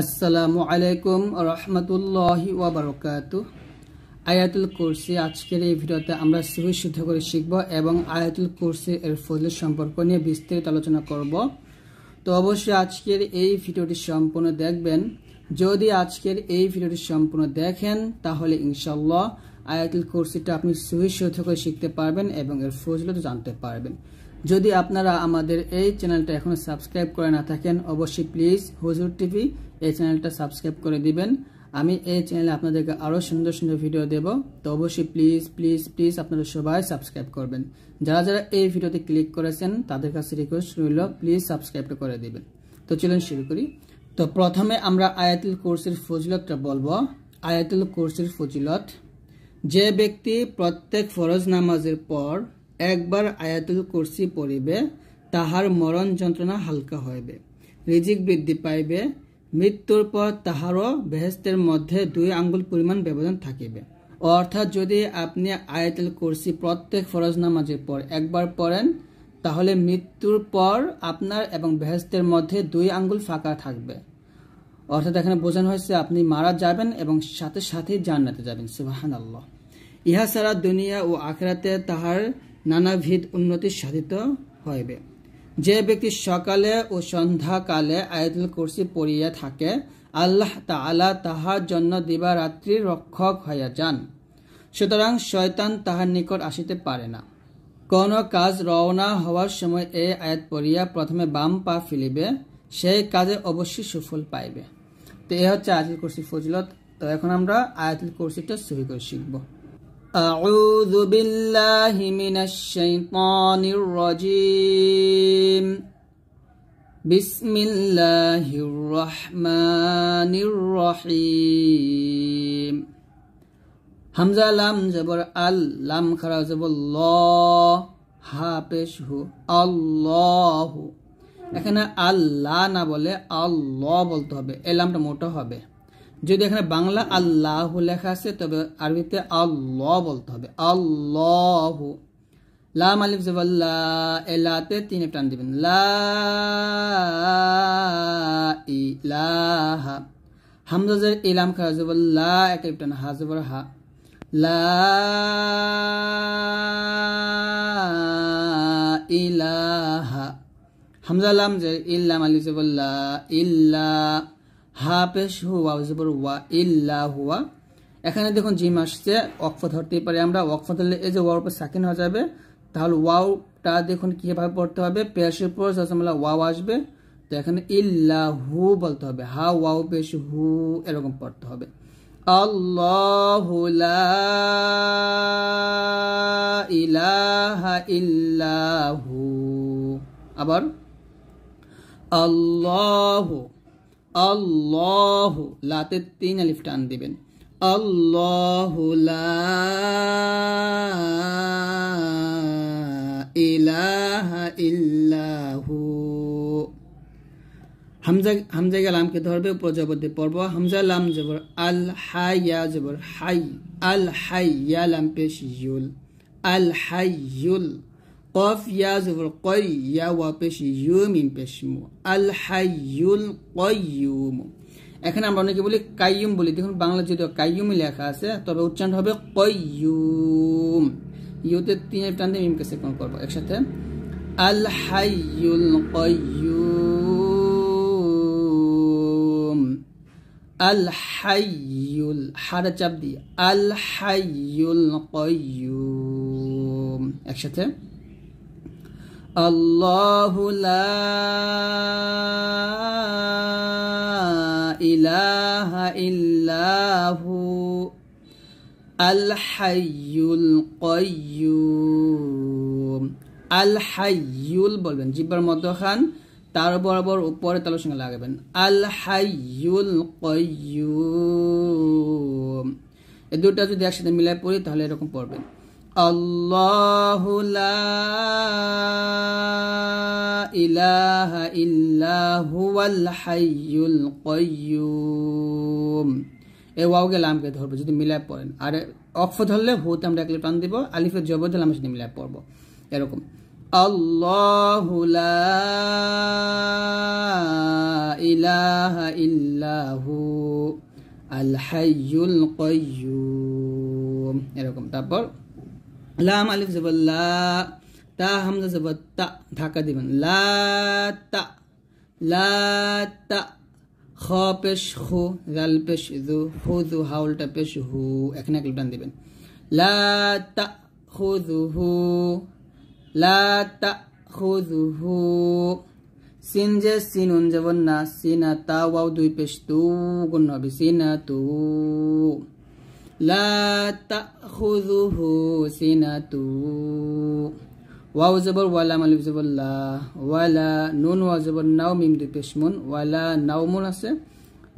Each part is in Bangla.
আসসালামু আলাইকুম রহমতুল্লাহি ওবরকাত আয়াতুল কোর্সে আজকের এই ভিডিওতে আমরা সিভি শুদ্ধ করে শিখব এবং আয়াতুল কোর্সে এর ফজলের সম্পর্ক নিয়ে বিস্তারিত আলোচনা করব তো অবশ্যই আজকের এই ভিডিওটি সম্পূর্ণ দেখবেন যদি আজকের এই ভিডিওটি সম্পূর্ণ দেখেন তাহলে ইনশাল্লাহ আয়াতুল কোর্সিটা আপনি শুদ্ধ করে শিখতে পারবেন এবং এর ফজলত জানতে পারবেন যদি আপনারা আমাদের এই চ্যানেলটা এখনও সাবস্ক্রাইব করে না থাকেন অবশ্যই প্লিজ হুজুর টিভি এই চ্যানেলটা সাবস্ক্রাইব করে দিবেন আমি এই চ্যানেলে আপনাদেরকে আরও সুন্দর সুন্দর ভিডিও দেব তো অবশ্যই প্লিজ প্লিজ প্লিজ আপনারা সবাই সাবস্ক্রাইব করবেন যারা যারা এই ভিডিওতে ক্লিক করেছেন তাদের কাছে রিকোয়েস্ট রইল প্লিজ সাবস্ক্রাইবটা করে দিবেন তো চলুন শুরু করি তো প্রথমে আমরা আয়াতুল কোর্সের ফজিলতটা বলবো আয়াতুল কোর্সের ফজিলত যে ব্যক্তি প্রত্যেক ফরজ নামাজের পর একবার আয়াতুল কুরসি পড়িবে তাহার মরণ যন্ত্রণা হালকা হইবে রিজিক বৃদ্ধি পাইবে মৃত্যুর পর তাহারও বেহেস্তের মধ্যে দুই আঙ্গুল পরিমাণ ব্যবধান থাকিবে অর্থাৎ যদি আপনি আয়াতুল কুরসি প্রত্যেক ফরজ নামাজের পর একবার পড়েন তাহলে মৃত্যুর পর আপনার এবং বেহেস্তের মধ্যে দুই আঙ্গুল ফাঁকা থাকবে অর্থাৎ এখানে বোঝানো হয়েছে আপনি মারা যাবেন এবং সাথে সাথেই জান্নাতে যাবেন সুবাহান আল্লাহ ইহা ছাড়া দুনিয়া ও আখেরাতে তাহার নানাবিধ উন্নতি সাধিত হইবে যে ব্যক্তি সকালে ও সন্ধ্যাকালে আয়াতুল কুরসি পড়িয়া থাকে আল্লাহ তালা তাহার জন্য দিবারাত্রি রক্ষক হইয়া যান সুতরাং শয়তান তাহার নিকট আসিতে পারে না কোন কাজ রওনা হওয়ার সময় এ আয়াত পড়িয়া প্রথমে বাম পা ফেলিবে সেই কাজে অবশ্যই সুফল পাইবে তো এ হচ্ছে আয়াতুল কুরসি ফজিলত তো এখন আমরা আয়াতুল কুরসিটা সহি করে শিখবো أعوذ بالله من الشيطان الرجيم بسم الله الرحمن الرحيم হামজা লাম জবর আল লাম খারা জবর ল হা পেশ হু আল্লাহ এখানে আল্লাহ না বলে আল্লাহ বলতে হবে এ লামটা মোটা হবে যদি এখানে বাংলা আল্লাহ লেখা আছে তবে আরবিতে আল্লাহ বলতে হবে আল্লাহ লা মালিক জবাল্লা এলাতে তিনি টান দিবেন লা হামজাজের ইলাম খা জবাল্লা এক টান হা জবর হা লা ইলাহা হামজা লাম জের ইল্লা মালিক ইল্লা হা পেশ হুয়া ওয়াজিবর ওয়া ইল্লা হুয়া এখানে দেখুন জিম আসছে অক্ষ ধরতেই পারি আমরা অক্ষ ধরলে এই যে ওয়ার উপর সাকিন হয়ে যাবে তাহলে ওয়াওটা দেখুন কীভাবে পড়তে হবে পেশের পর জাজমলা ওয়াও আসবে তো এখানে ইল্লা হু বলতে হবে হা ওয়াও পেশ হু এরকম পড়তে হবে আল্লাহু লা ইলাহা ইল্লাহু আবার আল্লাহু আল্লাহ লাতে তিন আলিফ টান দিবেন আল্লাহ ইলাহা ইল্লাহু হামজা হামজা লামকে ধরবে উপর পর্ব হামজা লাম জবর আল হাইয়া জবর হাই আল হাইয়া লাম পেশ ইউল আল ইউল قاف یا زبر قی یا ওয়া পেশ ইউ মিম পেশ মু আল হাইয়ুল কয়ুম এখানে আমরা অনেকে বলি কাইয়ুম বলি দেখুন বাংলা যদিও কাইয়ুমই লেখা আছে তবে উচ্চারণ হবে কয়ুম ইউতে তিন টান দিয়ে মিমকে সেকন করবো একসাথে আল হাইয়ুল কয়ুম আল হাইয়ুল হাড়া চাপ দিয়ে আল হাইয়ুল কয়ুম একসাথে আল্লাহু লা ইলাহা ইল্লাহু আল হাইয়ুল কাইয়ুম আল হাইয়ুল বলবেন জিব্বার খান তার বরাবর উপরে তালুর সঙ্গে লাগাবেন আল হাইয়ুল কাইয়ুম এই দুটা যদি একসাথে মিলাই পড়ি তাহলে এরকম পড়বেন الله لا إله إلا هو الحي القيوم এই ওয়াওকে লামকে ধরবো যদি মিলায় পড়েন আর অক্ষ ধরলে ভূত আমরা একলে টান দিব আলিফের জব ধরলে আমরা সেটা মিলাপ পড়বো এরকম আল্লাহ ইহু আল্লাহ এরকম তারপর লাম আলিফ জবর লা তা হামজা জবর তা ঢাকা দিবেন লা তা লা তা খ পেশ হু জাল পেশ জু হু জু হাউলটা পেশ হু এখানে এক টান দিবেন লা তা হু জু হু লা তা হু জু হু সিন যে সিন উন যাবন না সিনা তা ওয়াও দুই পেশ তু গুণ হবে সিনা তু لا تأخذه سنة ওয়াও জবর ওয়ালা মালিব জবর লা ওয়ালা নুন ওয়া জবর নাও মিম দুই ওয়ালা নাওমুন আছে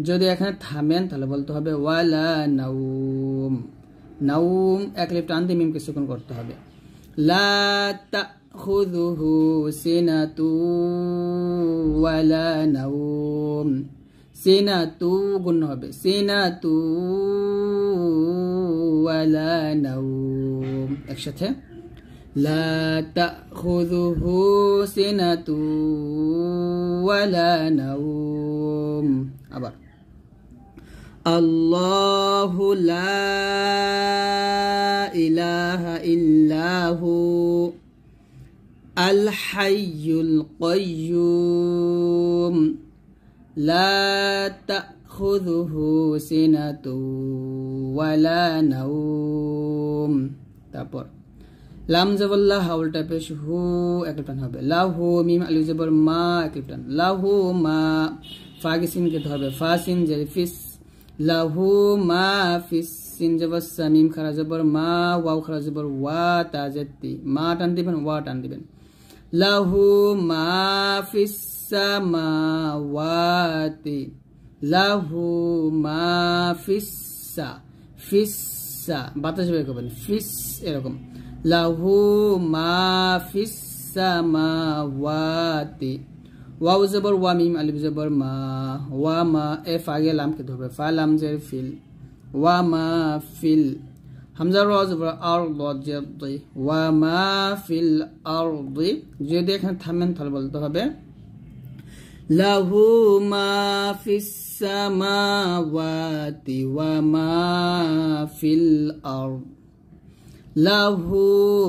যদি এখানে থামেন তাহলে বলতে হবে ওয়ালা নাউম নাউম এক লিপ টান দিয়ে মিমকে সুকুন করতে হবে লা তাখুযুহু সিনাতু ওয়ালা নাউম সেনা তু سنة ولا نوم তু একসাথে لا تأخذه سنة ولا نوم أبر الله لا إله إلا هو الحي القيوم لا تأخذه سنة ولا نوم তারপর লাম জবল্লা হাউল টাইপের হু একলিপ্টান হবে লাহু মিম আলু জবর মা একলিপ্টান লাহু মা ফাগে সিন কে ধরবে ফা সিন যে ফিস লাহু মা ফিস সিন জবর সামিম খারা জবর মা ওয়াও খারা জবর ওয়া তাজেতি মা টান দিবেন ওয়া টান দিবেন লাহু মা ফিস السماوات له ما fissa السا في السا বাতাস বের করবেন ফিস এরকম লাহু মা ফিস সামাওয়াতি ওয়াউ জবর ওয়া মিম আলিফ জবর মা ওয়া মা এফ আগে লামকে ধরবে ফা লাম জের ফিল ওয়া মা ফিল হামজা র জবর আর ল জের ওয়া মা ফিল আর যদি এখানে থামেন তাহলে বলতে হবে له ما في السماوات وما في الأرض له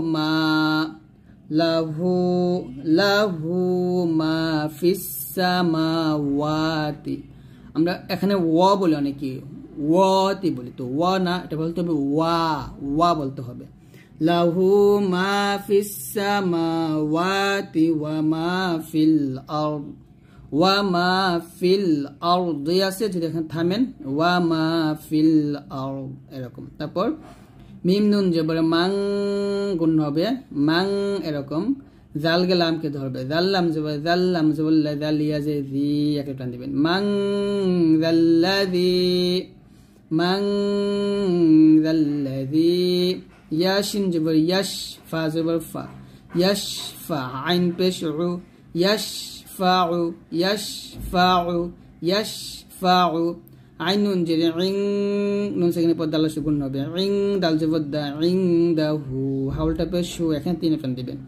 ما له له ما في السماوات আমরা এখানে ও বলি অনেকে ওয়াতে বলি তো ও না এটা বলতে হবে ওয়া ওয়া বলতে হবে লাহু মা ফিস সামাওয়াতি ওয়া মা ফিল আরদ ওয়া মা ফিল আর দুই আছে যদি এখানে থামেন ওয়া মা ফিল আর এরকম তারপর মিম নুন যে বলে মাং গুণ হবে মাং এরকম জাল গেলামকে ধরবে জাল্লাম জবর জাল্লাম জবল্লা জালিয়া যে জি একে টান দিবেন মাং জাল্লা জাল্লাদি মাং জাল্লা জাল্লাদি ইয়াশিন জবর ইয়াশ ফা জবর ফা ইয়াশ ফা আইন পেশ ইয়াশ يشفع يشفع يشفع عين جري عين نون سكني بود دال سكون نبي عين دال جود دا عين ده هو حاول تبش هو يكن تين فندي بين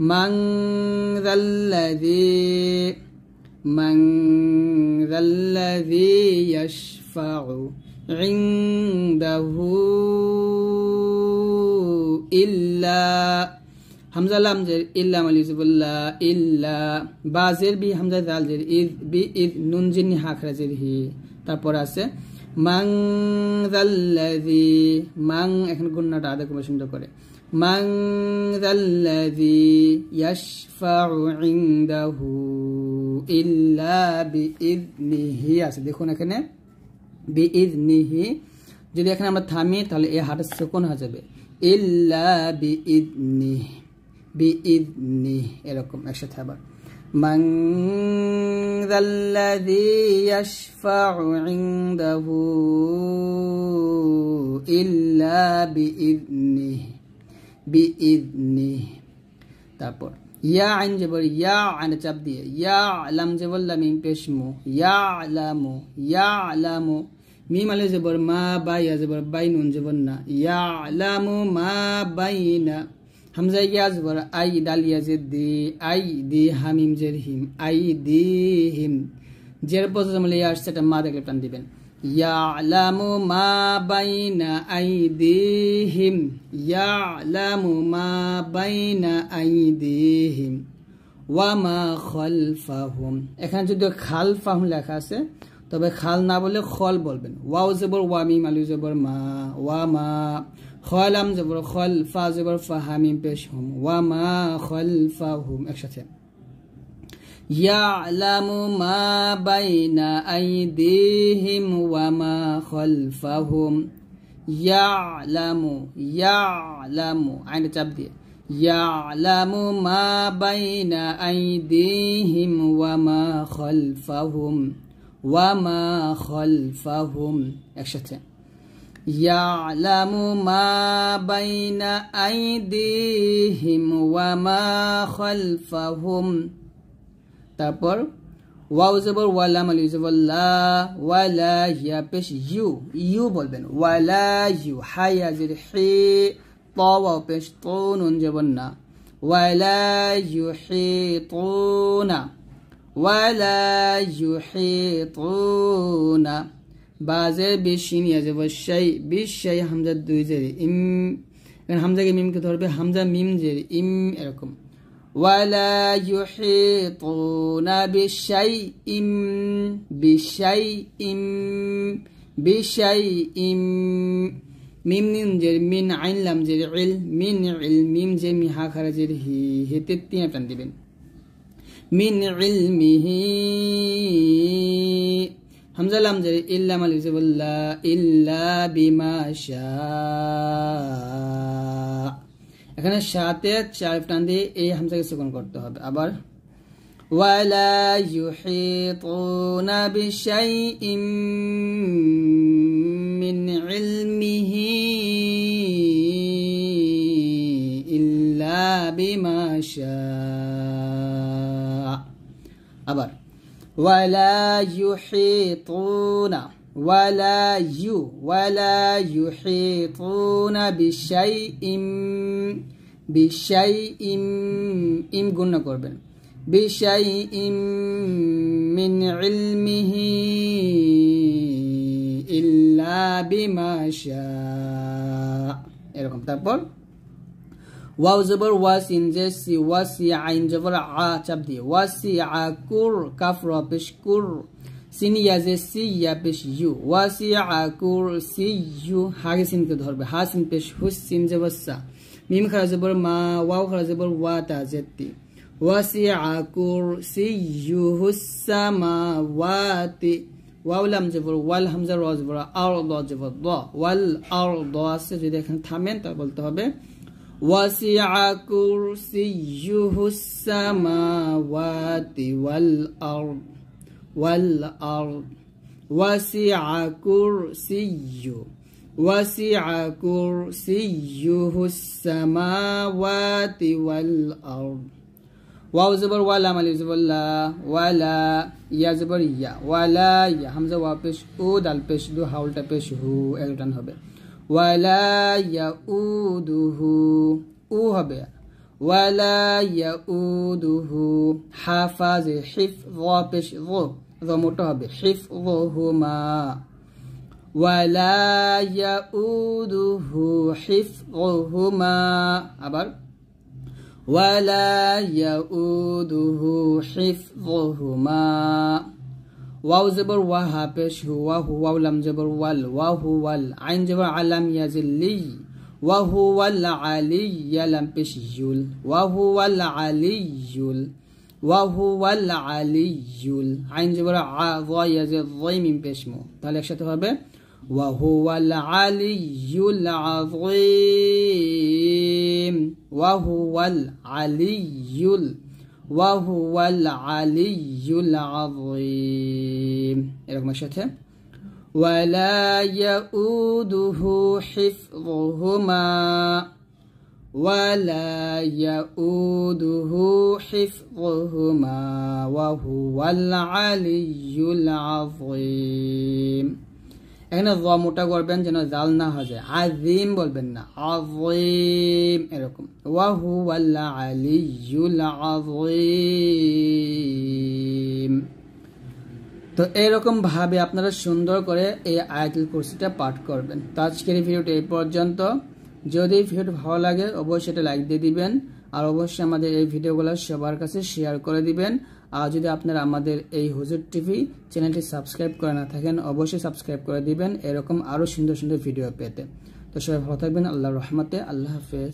من ذا الذي من ذا الذي يشفع عنده إلا হামজা লাম জের ইল্লা মালিজবুল্লা ইল্লা বাজের বি হামজা জাল জের ইদ বি ইদ নুন জিন্নি হাখরা হি তারপর আছে মাং জাল্লাজি মাং এখন গুন্নাটা আদা কমে সুন্দর করে মাং জাল্লাজি ইয়াশফাউ ইনদাহু ইল্লা বি ইদনিহি আছে দেখুন এখানে বি ইদনিহি যদি এখানে আমরা থামি তাহলে এই হাটের সুকুন হয়ে যাবে ইল্লা বি ইদনিহি বিইদনি এরকম একসাথে আবার من ذا الذي يشفع عنده إلا بإذنه بإذنه তারপর ইয়া আইন জবর ইয়া আইন চাপ দিয়ে ইয়া আলাম জবর লামিম পেশমু ইয়া আলামু ইয়া আলামু মিম আলে জবর মা বাই জবর বাই নুন জবর না ইয়া আলামু মা বাইনা হামজাই গিয়াজ বর আই ডালিয়া জেদ দি আই দি হামিম জের হিম আই দি হিম জের বজর মিলে ইয়ার সেটা মা দেখলে টান দিবেন ইয়ালামু মা বাইনা আইদিহিম ইয়ালামু মা বাইনা আইদিহিম ওয়া মা খালফাহুম এখানে যদি খালফাহুম লেখা আছে তবে খাল না বলে খল বলবেন ওয়াও জবর ওয়ামিম আলু জবর মা ওয়া মা خالم زبر خال فازبر زبر فا پیش هم و ما خلفهم اکشته یعلم ما بين أيديهم وما خلفهم یعلم یعلم عین تبدي يعلم ما بين أيديهم وما خلفهم وما خلفهم أشتم يعلم ما بين أيديهم وما خلفهم تبر واو زبر ولا مل ولا ولا يبش يو يو بن ولا يو حي زرحي طاو بش طون جبنا ولا يحيطون ولا يحيطون বাজে বিশ নিয়ে যাবে বসাই বিশ হামজা দুই জেরি ইম হামজাকে মিমকে ধরবে হামজা মিম জেরি ইম এরকম ولا يحيطون بشيء بشيء بشيء মিম নিম জের মিন আইন লাম জের ইল মিন ইল মিম জে মি হা খারা জের হি হেতে তিয়া টান দিবেন মিন ইল মিহি হামজা লাম জের ইল্লা মালিক জিবুল্লা ইল্লা বিমা এখানে সাথে চার টান দিয়ে এই হামজাকে সুকুন করতে হবে আবার ওয়ালা ইউহিতুনা বিশাইইম ولا يحيطون ولا يو ولا يحيطون بشيء بشيء إم قلنا قربنا بشيء من علمه إلا بما شاء এরকম إيه তারপর ওয়াও জবর ওয়াস ইনজেস ওয়াস ইয়া আইন জবর আ চাপ দিয়ে ওয়াস ইয়া কুর কাফ র পেশ কুর সিন ইয়াজে সি ইয়া পেশ ইউ ওয়াস ইয়া আকুর সি ইউ হাগে সিনকে ধরবে হা সিন পেশ হুস সিন জবর সা মিম খারা জবর মা ওয়াও খারা জবর ওয়া তা জেতি وسع كرسيه السماوات ওয়াউলাম জবর ওয়াল হামজা রজবর আর দ জবর দ ওয়াল আর দ আছে যদি এখানে থামেন তা বলতে হবে وسع كرسيه السماوات والأرض والأرض وسع كرسيه وسع كرسيه السماوات والأرض واو زبر ولا مالي زبر لا ولا يا زبر يا ولا يا همزة وابش او دال بش دو هاول تبش هو ایک هبه ولا يؤوده أوهب ولا يؤوده حافظ حفظ ضابش ও حفظهما ولا يؤوده حفظهما আবার ولا يؤوده حفظهما واو زبر وا وهابش هو هو ولم جبر وال وهو عين زبر علم يزلي وهو العلي لم يل وهو العلي وهو العلي عين زبر ع ضا يزل ضي من بشمو তাহলে একসাথে হবে وهو العلي العظيم وهو العلي العظيم وهو العلي العظيم إيه إلك একসাথে ولا يؤده حفظهما ولا يؤده حفظهما وهو العلي العظيم এখানে র মোটা করবেন যেন জাল না হয়ে যায় আজিম বলবেন না আজিম এরকম ওয়াহু আল্লাহ আলিউল আজিম তো এরকম ভাবে আপনারা সুন্দর করে এই আয়াতুল কুরসিটা পাঠ করবেন তো আজকের ভিডিওটা এই পর্যন্ত যদি ভিডিওটি ভালো লাগে অবশ্যই এটা লাইক দিয়ে দিবেন আর অবশ্যই আমাদের এই ভিডিওগুলো সবার কাছে শেয়ার করে দিবেন আর যদি আপনারা আমাদের এই হুজুর টিভি চ্যানেলটি সাবস্ক্রাইব করে না থাকেন অবশ্যই সাবস্ক্রাইব করে দিবেন এরকম আরও সুন্দর সুন্দর ভিডিও পেতে তো সবাই ভালো থাকবেন আল্লাহ রহমতে আল্লাহ হাফেজ